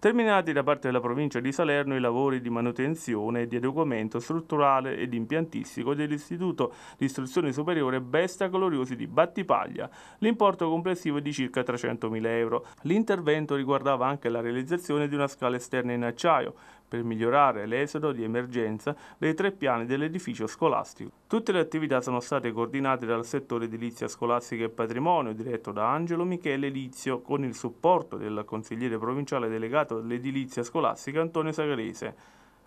terminati da parte della provincia di Salerno i lavori di manutenzione e di adeguamento strutturale ed impiantistico dell'Istituto di Istruzione Superiore Besta Gloriosi di Battipaglia. L'importo complessivo è di circa 300.000 euro. L'intervento riguardava anche la realizzazione di una scala esterna in acciaio per migliorare l'esodo di emergenza dei tre piani dell'edificio scolastico. Tutte le attività sono state coordinate dal settore edilizia scolastica e patrimonio, diretto da Angelo Michele Lizio, con il supporto del consigliere provinciale delegato all'edilizia scolastica Antonio Sagarese.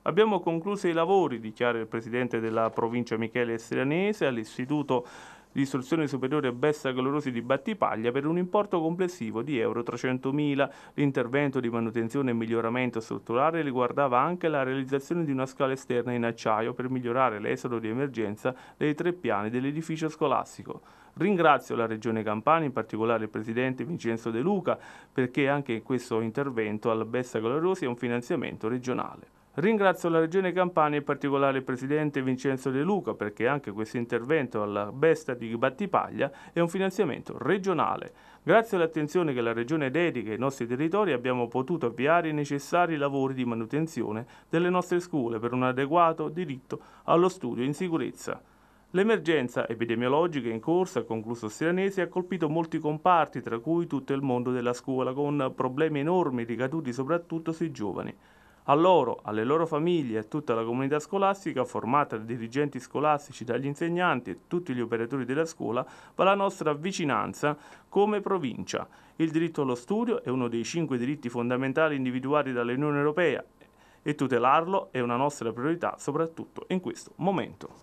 Abbiamo concluso i lavori, dichiara il presidente della provincia Michele Estrianese all'Istituto di istruzione superiore Bessa Calorosi di Battipaglia per un importo complessivo di euro 300.000. L'intervento di manutenzione e miglioramento strutturale riguardava anche la realizzazione di una scala esterna in acciaio per migliorare l'esodo di emergenza dei tre piani dell'edificio scolastico. Ringrazio la Regione Campania, in particolare il Presidente Vincenzo De Luca, perché anche questo intervento al Bessa Calorosi è un finanziamento regionale. Ringrazio la Regione Campania e in particolare il Presidente Vincenzo De Luca perché anche questo intervento alla Besta di Battipaglia è un finanziamento regionale. Grazie all'attenzione che la Regione dedica ai nostri territori abbiamo potuto avviare i necessari lavori di manutenzione delle nostre scuole per un adeguato diritto allo studio in sicurezza. L'emergenza epidemiologica in corso, ha concluso Siranesi, ha colpito molti comparti, tra cui tutto il mondo della scuola, con problemi enormi ricaduti soprattutto sui giovani. A loro, alle loro famiglie e a tutta la comunità scolastica, formata da dirigenti scolastici, dagli insegnanti e tutti gli operatori della scuola, va la nostra vicinanza come provincia. Il diritto allo studio è uno dei cinque diritti fondamentali individuati dall'Unione Europea e tutelarlo è una nostra priorità soprattutto in questo momento.